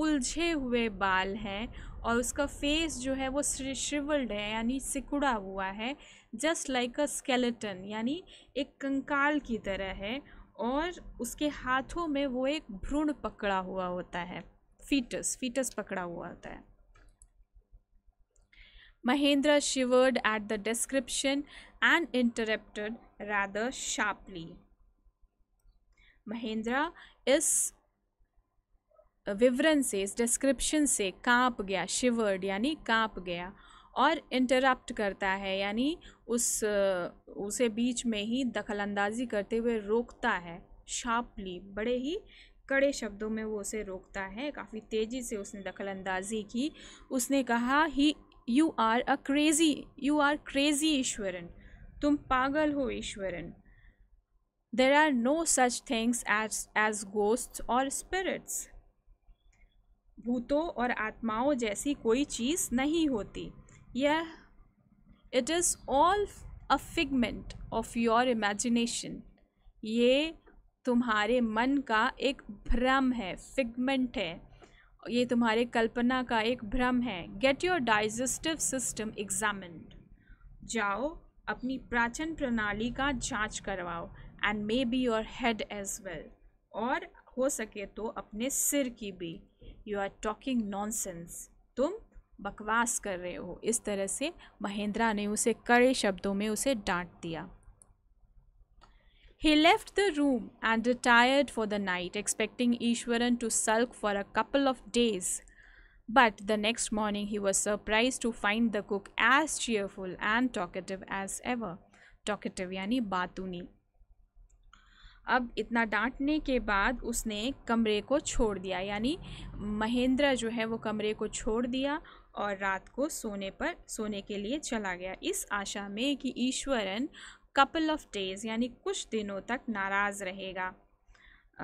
उलझे हुए बाल हैं और उसका फेस जो है वो श्रिवल्ड है यानी सिकुड़ा हुआ है जस्ट लाइक अ स्केलेटन यानी एक कंकाल की तरह है और उसके हाथों में वो एक भ्रूण पकड़ा हुआ होता है फीटस फीटस पकड़ा हुआ होता है Mahendra shivered at the description and interrupted rather sharply Mahendra इस विवरण से इस डिस्क्रिप्शन से कांप गया शिवर्ड यानी कांप गया और इंटरप्ट करता है यानी उस उसे बीच में ही दखलंदाजी करते हुए रोकता है शार्पली बड़े ही कड़े शब्दों में वो उसे रोकता है काफ़ी तेज़ी से उसने दखलंदाजी की उसने कहा he you are a crazy you are crazy Ishwaran तुम पागल हो Ishwaran there are no such things as as ghost और स्पिरिट्स भूतों और आत्माओं जैसी कोई चीज़ नहीं होती यह it is all a figment of your imagination ये तुम्हारे मन का एक भ्रम है फिगमेंट है ये तुम्हारे कल्पना का एक भ्रम है get your digestive system examine जाओ अपनी प्राचन प्रणाली का जांच करवाओ and maybe your head as well और हो सके तो अपने सिर की भी यू आर टॉकिंग नॉन तुम बकवास कर रहे हो इस तरह से महेंद्रा ने उसे कड़े शब्दों में उसे डांट दिया he left the room and retired for the night expecting Ishwaran to sulk for a couple of days but the next morning he was surprise to find the cook as cheerful and talkative as ever talkative यानी बातूनी अब इतना डांटने के बाद उसने कमरे को छोड़ दिया यानी महेंद्र जो है वो कमरे को छोड़ दिया और रात को सोने पर सोने के लिए चला गया इस आशा में कि ईश्वरन कपल ऑफ डेज यानी कुछ दिनों तक नाराज़ रहेगा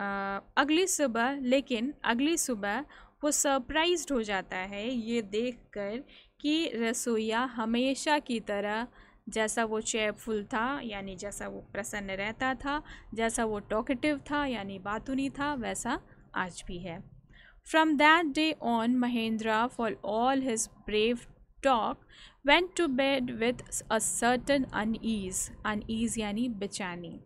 आ, अगली सुबह लेकिन अगली सुबह वो सरप्राइज हो जाता है ये देखकर कि रसोईया हमेशा की तरह जैसा वो चेयरफुल था यानी जैसा वो प्रसन्न रहता था जैसा वो टॉकेटिव था यानी बातूनी था वैसा आज भी है from that day on Mahendra for all his brave talk went to bed with a certain unease unease यानी बेचैनी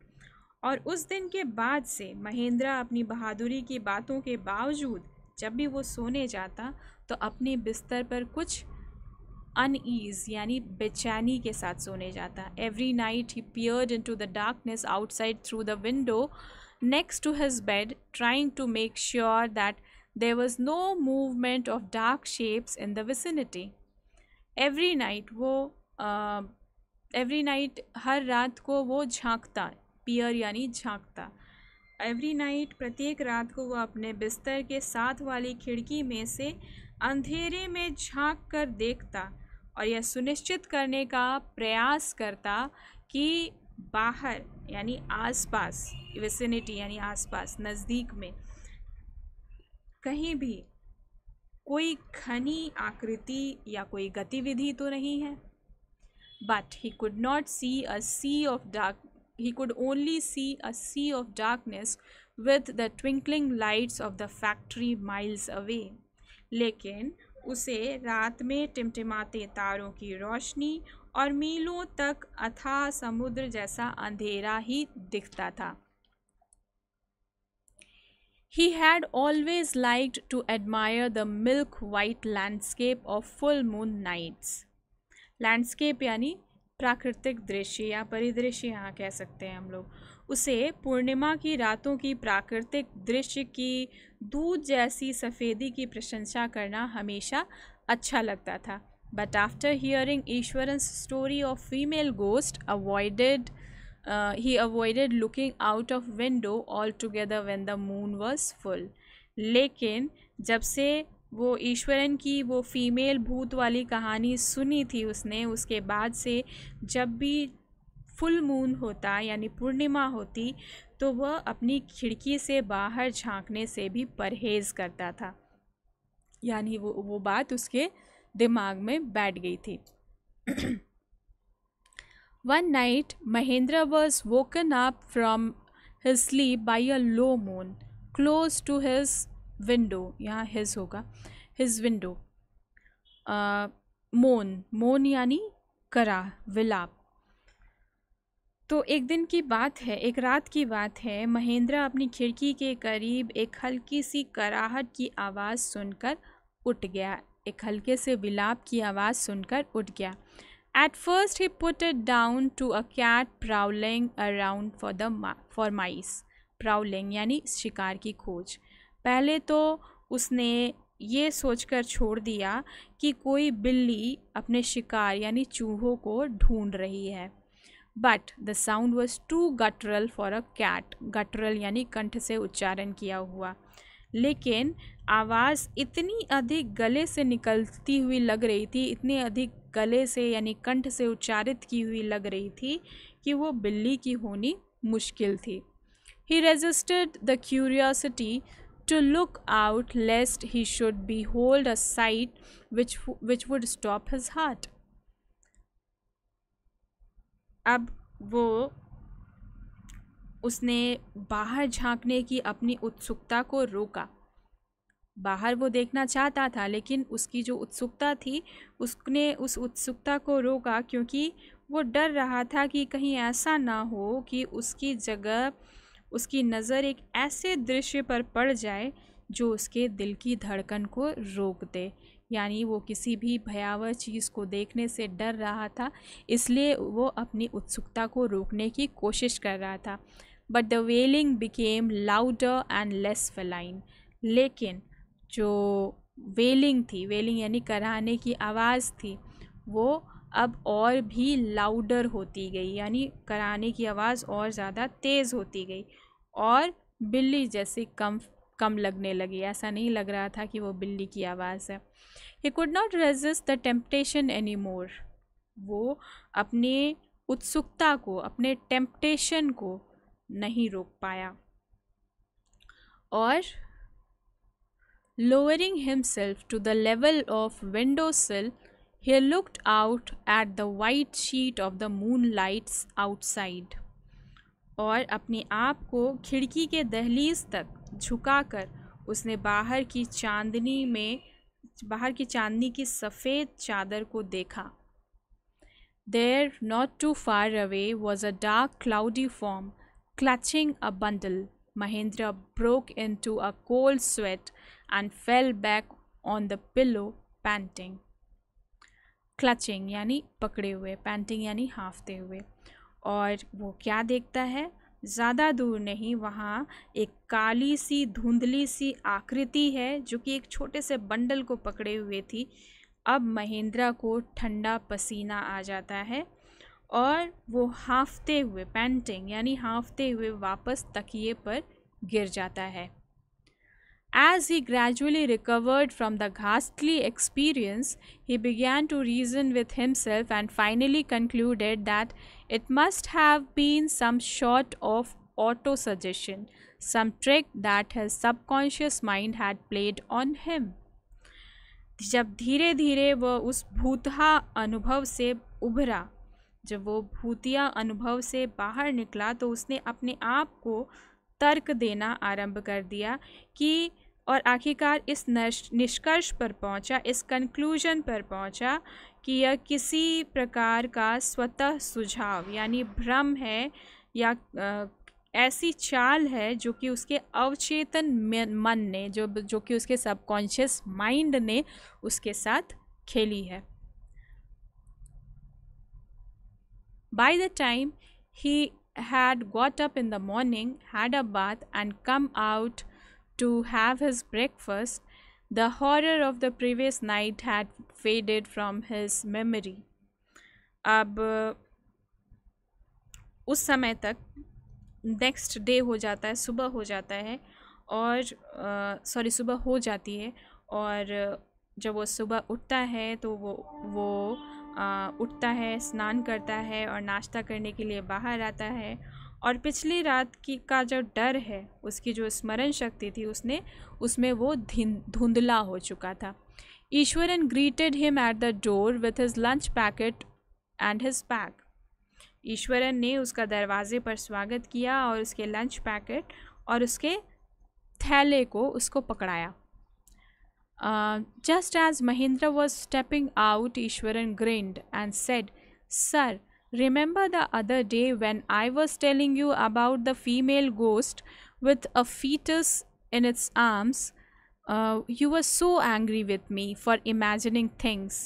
और उस दिन के बाद से महेंद्रा अपनी बहादुरी की बातों के बावजूद जब भी वो सोने जाता तो अपने बिस्तर पर कुछ अनईज यानी बेचैनी के साथ सोने जाता every night he peered into the darkness outside through the window next to his bed trying to make sure that there was no movement of dark shapes in the vicinity every night वो uh, night हर रात को वो झांकता पियर यानी झांकता every night प्रत्येक रात को वो अपने बिस्तर के साथ वाली खिड़की में से अंधेरे में झांक कर देखता और यह सुनिश्चित करने का प्रयास करता कि बाहर यानी आसपास विसिनिटी यानी आसपास नज़दीक में कहीं भी कोई खनी आकृति या कोई गतिविधि तो नहीं है but he could not see a sea of dark he could only see a sea of darkness with the twinkling lights of the factory miles away लेकिन उसे रात में टिमटिमाते तारों की रोशनी और मीलों तक अथाह समुद्र जैसा अंधेरा ही दिखता था He had always liked to admire the milk white landscape of full moon nights. Landscape यानी प्राकृतिक दृश्य या परिदृश्य यहाँ कह सकते हैं हम लोग उसे पूर्णिमा की रातों की प्राकृतिक दृश्य की दूध जैसी सफ़ेदी की प्रशंसा करना हमेशा अच्छा लगता था but after hearing Ishwaran story of female ghost avoided he avoided looking out of window altogether when the moon was full लेकिन जब से वो ईश्वरन की वो फीमेल भूत वाली कहानी सुनी थी उसने उसके बाद से जब भी फुल मून होता यानी पूर्णिमा होती तो वह अपनी खिड़की से बाहर झांकने से भी परहेज़ करता था यानी वो वो बात उसके दिमाग में बैठ गई थी one night Mahendra was woken up from his sleep by a low moon close to his window यहाँ हिज होगा हिज विंडो मोन मोन यानी करा विलाप तो एक दिन की बात है एक रात की बात है महेंद्रा अपनी खिड़की के करीब एक हल्की सी कराहट की आवाज़ सुनकर उठ गया एक हल्के से विलाप की आवाज़ सुनकर उठ गया at first he put it down to a cat prowling around for the for mice prowling यानी शिकार की खोज पहले तो उसने ये सोचकर छोड़ दिया कि कोई बिल्ली अपने शिकार यानी चूहों को ढूंढ रही है but the sound was too guttural for a cat guttural यानी कंठ से उच्चारण किया हुआ लेकिन आवाज़ इतनी अधिक गले से निकलती हुई लग रही थी इतनी अधिक गले से यानी कंठ से उच्चारित की हुई लग रही थी कि वो बिल्ली की होनी मुश्किल थी he resisted the curiosity look out lest he should behold a sight which which would stop his heart अब वो उसने बाहर झांकने की अपनी उत्सुकता को रोका बाहर वो देखना चाहता था लेकिन उसकी जो उत्सुकता थी उसने उस उत्सुकता को रोका क्योंकि वो डर रहा था कि कहीं ऐसा ना हो कि उसकी जगह उसकी नज़र एक ऐसे दृश्य पर पड़ जाए जो उसके दिल की धड़कन को रोक दे यानी वो किसी भी भयावह चीज़ को देखने से डर रहा था इसलिए वो अपनी उत्सुकता को रोकने की कोशिश कर रहा था but the wailing became louder and less feline लेकिन जो वेलिंग थी वेलिंग यानी कराने की आवाज़ थी वो अब और भी लाउडर होती गई यानी कराने की आवाज़ और ज़्यादा तेज़ होती गई और बिल्ली जैसी कम कम लगने लगी ऐसा नहीं लग रहा था कि वो बिल्ली की आवाज़ है he could not resist the temptation any more वो अपने उत्सुकता को अपने टेम्पटेशन को नहीं रोक पाया और lowering himself to the level of window sill he looked out at the white sheet of the moon lights outside और अपने आप को खिड़की के दहलीज तक झुकाकर उसने बाहर की चांदनी में बाहर की चांदनी की सफ़ेद चादर को देखा there not too far away was a dark cloudy form clutching a bundle Mahendra broke into a cold sweat and fell back on the pillow panting clutching यानी पकड़े हुए पेंटिंग यानी हाफते हुए और वो क्या देखता है ज़्यादा दूर नहीं वहाँ एक काली सी धुंधली सी आकृति है जो कि एक छोटे से बंडल को पकड़े हुए थी अब महेंद्रा को ठंडा पसीना आ जाता है और वो हाँफते हुए पैंटिंग यानी हाँफते हुए वापस तकिए पर गिर जाता है As he gradually recovered from the ghastly experience, he began to reason with himself and finally concluded that It must have been some sort of auto-suggestion, some trick that his subconscious mind had played on him. जब धीरे धीरे वह उस भूतहा अनुभव से उभरा जब वो भूतिया अनुभव से बाहर निकला तो उसने अपने आप को तर्क देना आरंभ कर दिया कि और आखिरकार इस निष्कर्ष पर पहुंचा, इस कंक्लूजन पर पहुंचा कि यह किसी प्रकार का स्वतः सुझाव यानी भ्रम है या ऐसी चाल है जो कि उसके अवचेतन मन ने जो जो कि उसके सबकॉन्शियस माइंड ने उसके साथ खेली है by the time he had got up in the morning had a bath and come out to have his breakfast the horror of the previous night had faded from his memory अब उस समय तक next day हो जाता है सुबह हो जाता है और सॉरी सुबह हो जाती है और जब वो सुबह उठता है तो वो वो uh, उठता है स्नान करता है और नाश्ता करने के लिए बाहर आता है और पिछली रात की का जो डर है उसकी जो स्मरण शक्ति थी उसने उसमें वो धुंधला हो चुका था Ishwaran greeted him at the door with his lunch packet and his bag. Ishwaran ne uska darwaze par swagat kiya aur uske lunch packet aur uske thale ko usko pakadaya. Uh, just as Mahindra was stepping out, Ishwaran grinned and said, Sir, remember the other day when I was telling you about the female ghost with a fetus in its arms? You are so angry with me for imagining things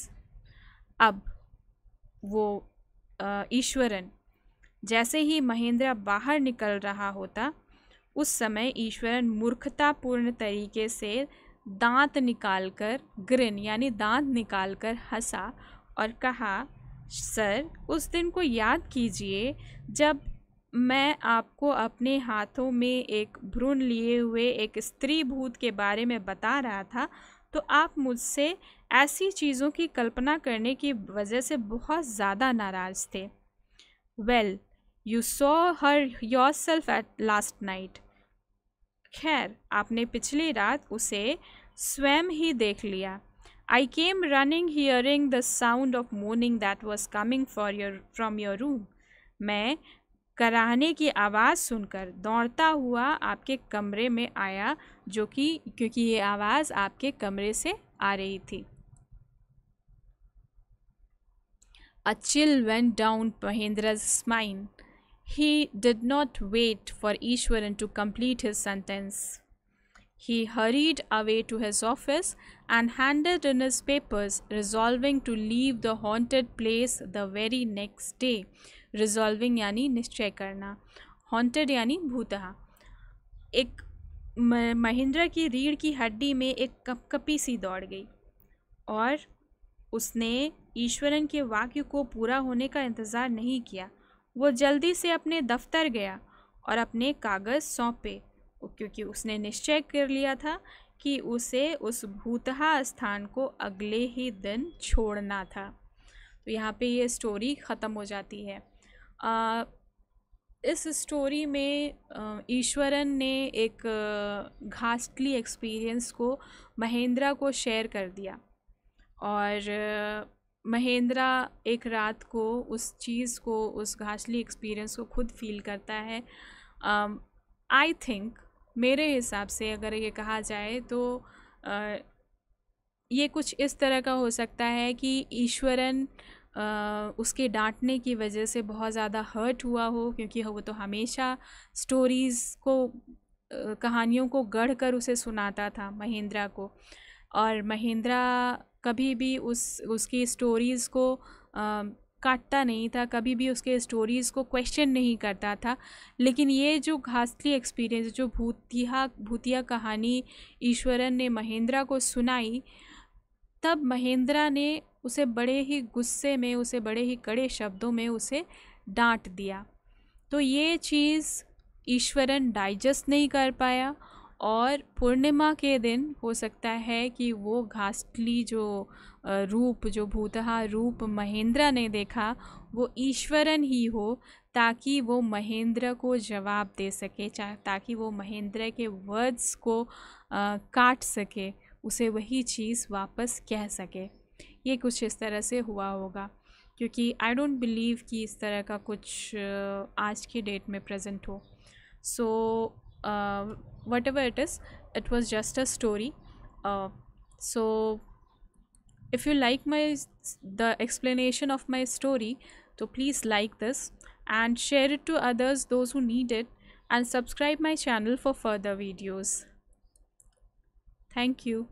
अब वो uh, Eswaran जैसे ही महेंद्रा बाहर निकल रहा होता उस समय ईश्वरन मूर्खतापूर्ण तरीके से दांत निकालकर ग्रिन यानी दांत निकालकर हंसा और कहा सर उस दिन को याद कीजिए जब मैं आपको अपने हाथों में एक भ्रूण लिए हुए एक स्त्री भूत के बारे में बता रहा था तो आप मुझसे ऐसी चीज़ों की कल्पना करने की वजह से बहुत ज़्यादा नाराज़ थे well you saw her yourself at last night खैर आपने पिछली रात उसे स्वयं ही देख लिया I came running hearing the sound of morning that was coming for your from your room मैं कराहने की आवाज़ सुनकर दौड़ता हुआ आपके कमरे में आया जो कि क्योंकि ये आवाज़ आपके कमरे से आ रही थी A chill went down Mahendra's spine. He did not wait for Ishwaran to complete his sentence. He hurried away to his office and handed in his papers, resolving to leave the haunted place the very next day resolving यानी निश्चय करना haunted यानी भूतहा एक महिंद्रा की रीढ़ की हड्डी में एक कपकपी सी दौड़ गई और उसने ईश्वरन के वाक्य को पूरा होने का इंतज़ार नहीं किया वो जल्दी से अपने दफ्तर गया और अपने कागज़ सौंपे क्योंकि उसने निश्चय कर लिया था कि उसे उस भूतहा स्थान को अगले ही दिन छोड़ना था तो यहाँ पे ये स्टोरी ख़त्म हो जाती है आ, इस स्टोरी में ईश्वरन ने एक घास्टली एक्सपीरियंस को महेंद्रा को शेयर कर दिया और महेंद्रा एक रात को उस चीज़ को उस घास्टली एक्सपीरियंस को खुद फील करता है आई थिंक मेरे हिसाब से अगर ये कहा जाए तो ये कुछ इस तरह का हो सकता है कि ईश्वरन उसके डांटने की वजह से बहुत ज़्यादा हर्ट हुआ हो क्योंकि वो तो हमेशा स्टोरीज़ को कहानियों को गढ़ कर उसे सुनाता था महेंद्रा को और महेंद्रा कभी भी उस उसकी स्टोरीज़ को आ, काटता नहीं था कभी भी उसके स्टोरीज़ को क्वेश्चन नहीं करता था लेकिन ये जो घासली एक्सपीरियंस जो भूतिया भूतिया कहानी ईश्वरन ने महेंद्रा को सुनाई तब महेंद्रा ने उसे बड़े ही गुस्से में उसे बड़े ही कड़े शब्दों में उसे डांट दिया तो ये चीज़ ईश्वरन डाइजेस्ट नहीं कर पाया और पूर्णिमा के दिन हो सकता है कि वो घास्टली जो रूप जो भूतहा रूप महेंद्रा ने देखा वो ईश्वरन ही हो ताकि वो महेंद्र को जवाब दे सके चाहे ताकि वो महेंद्र के वर्ड्स को आ, काट सके उसे वही चीज़ वापस कह सके ये कुछ इस तरह से हुआ होगा क्योंकि आई डोंट बिलीव कि इस तरह का कुछ आज के डेट में प्रेजेंट हो so whatever it is it was just a story so if you like my the explanation of my story तो please like this and share it to others those who need it and subscribe my channel for further videos Thank you.